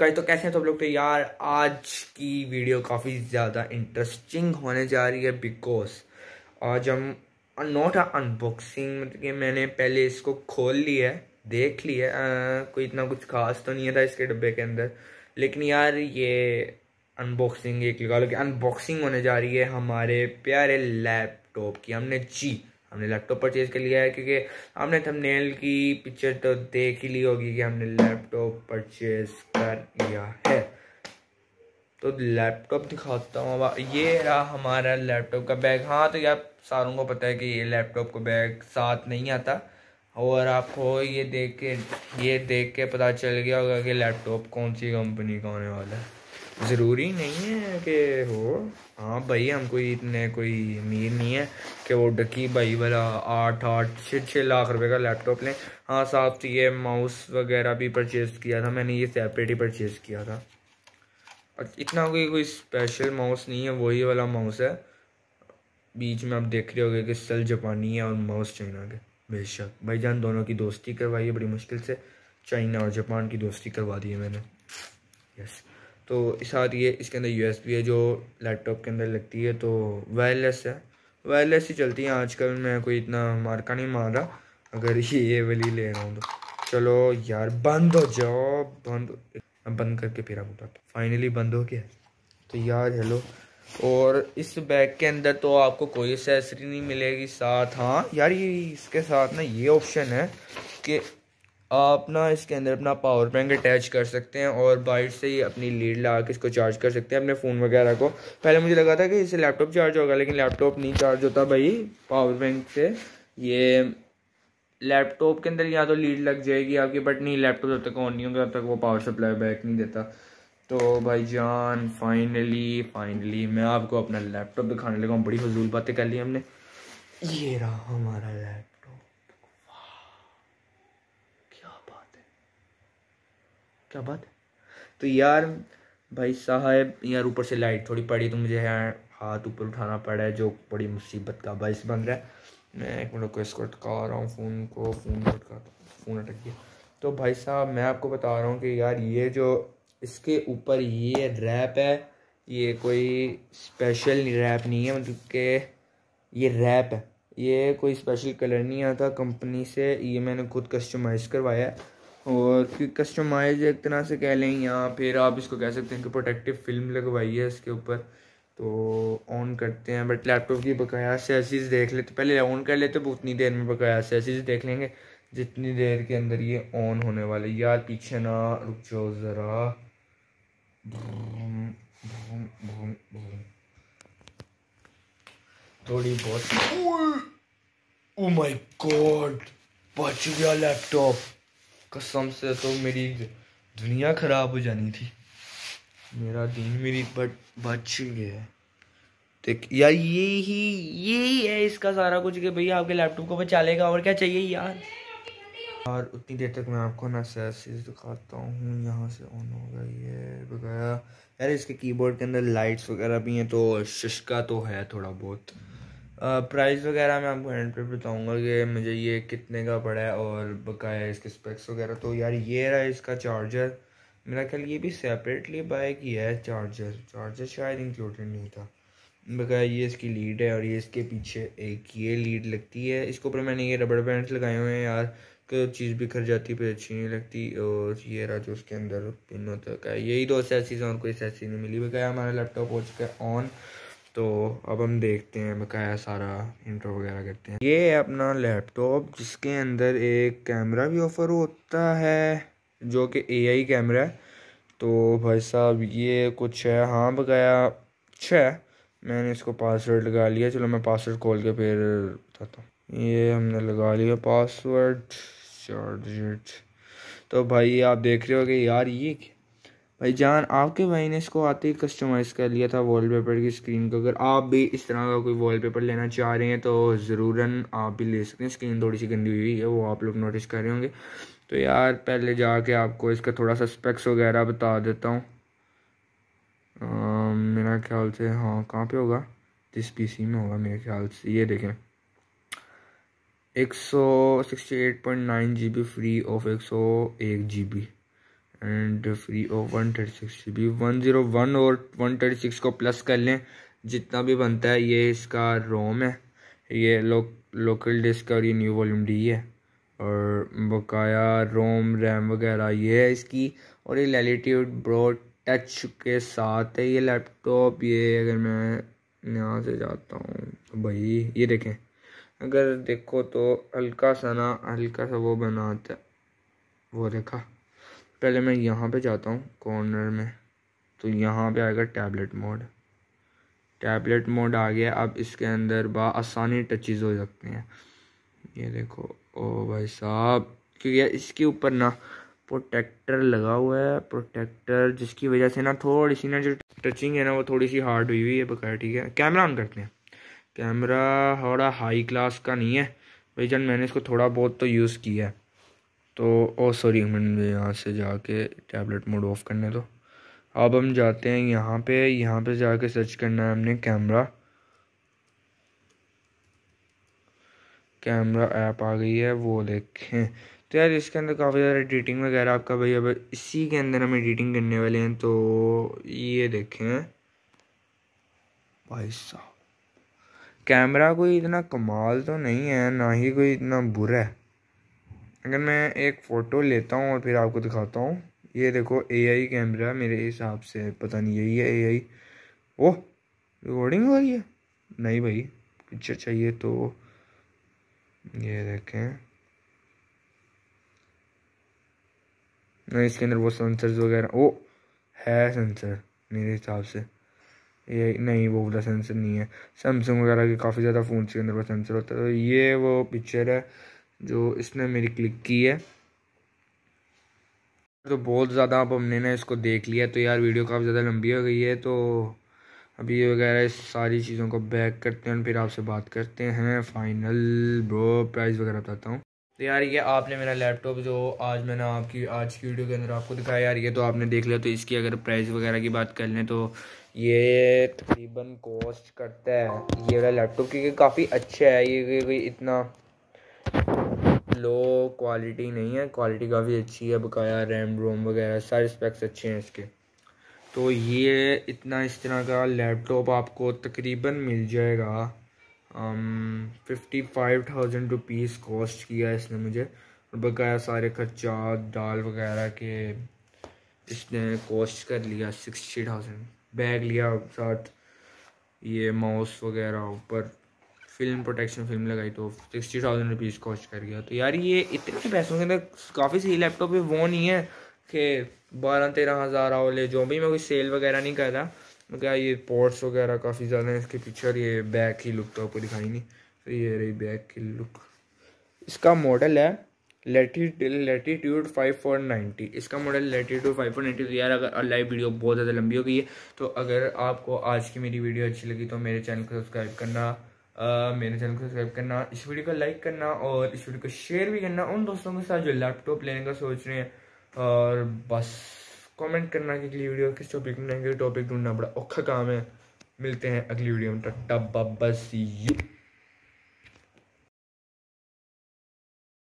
तो कैसे हैं तो आप लोग तो यार आज की वीडियो काफ़ी ज़्यादा इंटरेस्टिंग होने जा रही है बिकॉज आज हम नॉट अ अनबॉक्सिंग मतलब कि मैंने पहले इसको खोल लिया है देख लिया है आ, कोई इतना कुछ खास तो नहीं था इसके डब्बे के अंदर लेकिन यार ये अनबॉक्सिंग एक लगा लो कि अनबॉक्सिंग होने जा रही है हमारे प्यारे लैपटॉप की हमने जी हमने लैपटॉप परचेज कर लिया है क्योंकि हमने थंबनेल की पिक्चर तो देख ही ली होगी कि हमने लैपटॉप परचेज कर लिया है तो लैपटॉप दिखाता हूँ ये रहा हमारा लैपटॉप का बैग हाँ तो यार सारों को पता है कि ये लैपटॉप का बैग साथ नहीं आता और आपको ये देख के ये देख के पता चल गया होगा कि लैपटॉप कौन सी कंपनी का होने वाला है ज़रूरी नहीं है कि हो हाँ भाई हम कोई इतने कोई अमीर नहीं है कि वो डकी भाई वाला आठ आठ छः छः लाख रुपए का लैपटॉप लें हाँ साहब से तो ये माउस वगैरह भी परचेज़ किया था मैंने ये सेपरेट ही परचेज़ किया था इतना कोई कोई स्पेशल माउस नहीं है वही वाला माउस है बीच में आप देख रहे हो कि सल जापानी है और माउस चाइना के बेशक भाई जान दोनों की दोस्ती करवाई है बड़ी मुश्किल से चाइना और जापान की दोस्ती करवा दी है मैंने यस yes. तो साथ ये इसके अंदर यू है जो लैपटॉप के अंदर लगती है तो वायरलेस है वायरलेस ही चलती है आजकल मैं कोई इतना मार्का नहीं मार रहा अगर ये वाली ले रहा हूँ तो चलो यार बंद हो जाओ बंद बंद करके फिर आप उठाते फाइनली बंद हो गया तो यार हेलो और इस बैग के अंदर तो आपको कोई एसेसरी नहीं मिलेगी साथ हाँ यार ये इसके साथ ना ये ऑप्शन है कि आप ना इसके अंदर अपना पावर बैंक अटैच कर सकते हैं और बाइट से ही अपनी लीड लगा के इसको चार्ज कर सकते हैं अपने फ़ोन वगैरह को पहले मुझे लगा था कि इससे लैपटॉप चार्ज होगा लेकिन लैपटॉप नहीं चार्ज होता भाई पावर बैंक से ये लैपटॉप के अंदर या तो लीड लग जाएगी आपकी बट नहीं लैपटॉप जब तक ऑन नहीं होगा तब तक वो पावर सप्लाई बैक नहीं देता तो भाई जान फाइनली फाइनली मैं आपको अपना लैपटॉप दिखाने लगा बड़ी फजूल बातें कर ली हमने ये रहा हमारा लैपटॉप क्या बात तो यार भाई साहब यार ऊपर से लाइट थोड़ी पड़ी तो मुझे यार हाथ ऊपर उठाना पड़ा है जो बड़ी मुसीबत का बायस बन रहा है मैं एक मिनट को इसको अटका रहा हूँ फ़ोन को फ़ोन अटका फ़ोन अटक गया तो भाई साहब मैं आपको बता रहा हूँ कि यार ये जो इसके ऊपर ये रैप है ये कोई स्पेशल रैप नहीं है मतलब कि ये रैप है ये कोई स्पेशल कलर नहीं आता कंपनी से ये मैंने खुद कस्टमाइज़ करवाया है और फिर कस्टमाइज एक तरह से कह लें या फिर आप इसको कह सकते हैं कि प्रोटेक्टिव फिल्म लगवाई है इसके ऊपर तो ऑन करते हैं बट लैपटॉप की बकाया सेसिस देख लेते पहले ऑन कर लेते उतनी देर में बकाया सेसिस देख लेंगे जितनी देर के अंदर ये ऑन होने वाले यार पीछे ना रुक जाओ ज़रा थोड़ी बहुत ओ माय गॉड बच गया लैपटॉप कसम से तो मेरी दुनिया ख़राब हो जानी थी मेरा दिन मेरी बट बच गया देख यार ये ही ये ही है इसका सारा कुछ कि भैया आपके लैपटॉप को बचा लेगा और क्या चाहिए यार और उतनी देर तक मैं आपको ना सैसेज दिखाता हूँ यहाँ से ऑन हो गई है वगैरह यार इसके कीबोर्ड के अंदर लाइट्स वगैरह भी हैं तो शिशका तो है थोड़ा बहुत प्राइस वगैरह मैं आपको एंड पे बताऊंगा कि मुझे ये कितने का पड़ा है और बकाया इसके स्पेक्स वगैरह तो यार ये रहा इसका चार्जर मेरा ख्याल ये भी सेपरेटली बाय किया है चार्जर चार्जर शायद इंक्लूडेड नहीं था बकाया ये इसकी लीड है और ये इसके पीछे एक ये लीड लगती है इसके ऊपर मैंने ये रबड़ बैंड लगाए हुए हैं यार कोई तो चीज़ बिखर जाती फिर अच्छी नहीं लगती और ये रहा जो उसके अंदर पिन होता है यही दो सैसीज हैं और कोई सैसी नहीं मिली बकाया हमारा लैपटॉप हो चुका है ऑन तो अब हम देखते हैं बकाया सारा इंटर वगैरह करते हैं ये है अपना लैपटॉप जिसके अंदर एक कैमरा भी ऑफ़र होता है जो कि एआई कैमरा है तो भाई साहब ये कुछ है हाँ बकाया अच्छा है मैंने इसको पासवर्ड लगा लिया चलो मैं पासवर्ड खोल के फिर बताता हूँ ये हमने लगा लिया पासवर्ड चार्ज तो भाई आप देख रहे हो कि यार ये क्या भाई जान आपके भाई ने इसको आते ही कस्टमाइज़ कर लिया था वॉलपेपर की स्क्रीन को अगर आप भी इस तरह का कोई वॉलपेपर लेना चाह रहे हैं तो ज़रूरन आप भी ले सकते हैं स्क्रीन थोड़ी सी गंदी हुई है वो आप लोग नोटिस कर रहे होंगे तो यार पहले जाके आपको इसका थोड़ा सा स्पेक्स वगैरह बता देता हूँ मेरा ख्याल से हाँ कहाँ पे होगा जिस पी में होगा मेरे ख्याल से ये देखें एक सौ sixty eight point nine G B free of एक सौ एक G B and free O one thirty six G B one zero one और वन थर्टी सिक्स को प्लस कर लें जितना भी बनता है ये इसका रोम है ये लो, लोकल डिस्क और ये न्यू वॉल्यूम डी है और बकाया रोम रैम वगैरह ये है इसकी और ये लेलीट्यूड ब्रॉड टच के साथ है ये लैपटॉप ये अगर मैं यहाँ से जाता हूँ तो भाई ये देखें अगर देखो तो हल्का सा ना हल्का सा वो बनाता है वो देखा पहले मैं यहाँ पे जाता हूँ कॉर्नर में तो यहाँ पे आएगा टैबलेट मोड टैबलेट मोड आ गया अब इसके अंदर बसानी टचेज़ हो सकते हैं ये देखो ओ भाई साहब क्योंकि इसके ऊपर ना प्रोटेक्टर लगा हुआ है प्रोटेक्टर जिसकी वजह से ना थोड़ी सी ना जो टचिंग है ना वो थोड़ी सी हार्ड हुई हुई है बकाया ठीक है कैमरा ऑन करते हैं कैमरा थोड़ा हाई क्लास का नहीं है भाई जान मैंने इसको थोड़ा बहुत तो यूज़ किया है तो ओ सॉरी मैं यहाँ से जाके टैबलेट मोड ऑफ़ करने दो अब हम जाते हैं यहाँ पे यहाँ पे जाके सर्च करना है हमने कैमरा कैमरा ऐप आ गई है वो देखें तो यार इसके अंदर काफ़ी ज़्यादा एडिटिंग वगैरह आपका भाई अब इसी के अंदर हम एडिटिंग करने वाले हैं तो ये देखें भाई साहब कैमरा कोई इतना कमाल तो नहीं है ना ही कोई इतना बुरा है अगर मैं एक फ़ोटो लेता हूँ और फिर आपको दिखाता हूँ ये देखो एआई कैमरा मेरे हिसाब से पता नहीं यही है एआई ओह रिकॉर्डिंग हो रही है नहीं भाई पिक्चर चाहिए तो ये देखें नहीं इसके अंदर वो सेंसर्स वगैरह ओ है सेंसर मेरे हिसाब से ये नहीं वो वाला सेंसर नहीं है सैमसंग वगैरह के काफ़ी ज़्यादा फ़ोन के अंदर वो सेंसर होता है तो ये वो पिक्चर है जो इसने मेरी क्लिक की है तो बहुत ज़्यादा अब हमने ना इसको देख लिया तो यार वीडियो काफ़ी ज़्यादा लंबी हो गई है तो अभी वगैरह इस सारी चीज़ों को बैक करते हैं और फिर आपसे बात करते हैं फाइनल ब्रो प्राइस वगैरह बताता हूँ तो यार ये आपने मेरा लैपटॉप जो आज मैंने आपकी आज की वीडियो के अंदर आपको दिखाया यार ये तो आपने देख लिया तो इसकी अगर प्राइस वगैरह की बात कर लें तो ये तकरीबन कॉस्ट करता है ये वाला लैपटॉप क्योंकि काफ़ी अच्छा है ये कोई इतना लो क्वालिटी नहीं है क्वालिटी काफ़ी अच्छी है बकाया रैम रोम वगैरह सारे स्पेक्स अच्छे हैं इसके तो ये इतना इस तरह का लैपटॉप आपको तकरीबन मिल जाएगा fifty five thousand rupees cost किया है इसने मुझे और बकाया सारे खर्चा दाल वगैरह के इसने कॉस्ट कर लिया सिक्सटी थाउजेंड बैग लिया साथ ये माउस वगैरह ऊपर फिल्म प्रोटेक्शन फिल्म लगाई तो सिक्सटी थाउजेंड रुपीज़ कॉस्ट कर गया तो यार ये इतने पैसों के अंदर काफ़ी सही लैपटॉप है वो नहीं है कि बारह तेरह हज़ार आओ ले जो भी मैं कोई सेल वगैरह नहीं कर रहा मैं क्या ये पोर्ट्स वगैरह काफ़ी ज़्यादा हैं इसके पीछे ये बैक की लुक तो आपको दिखाई नहीं तो ये रही बैक की लुक इसका मॉडल है लेटीट्यूड फाइव फोर नाइन्टी इसका model Latitude five four ninety तो यार अगर लाइव वीडियो बहुत ज़्यादा लंबी हो गई है तो अगर आपको आज की मेरी वीडियो अच्छी लगी तो मेरे चैनल को सब्सक्राइब करना मेरे चैनल को सब्सक्राइब करना इस वीडियो को लाइक करना और इस वीडियो को शेयर भी करना उन दोस्तों के साथ जो लैपटॉप लेने का सोच रहे हैं और बस कमेंट करना कि अगली वीडियो किस टॉपिक में टॉपिक ढूंढना बड़ा औखा काम है मिलते हैं अगली वीडियो में टट्टा बस यू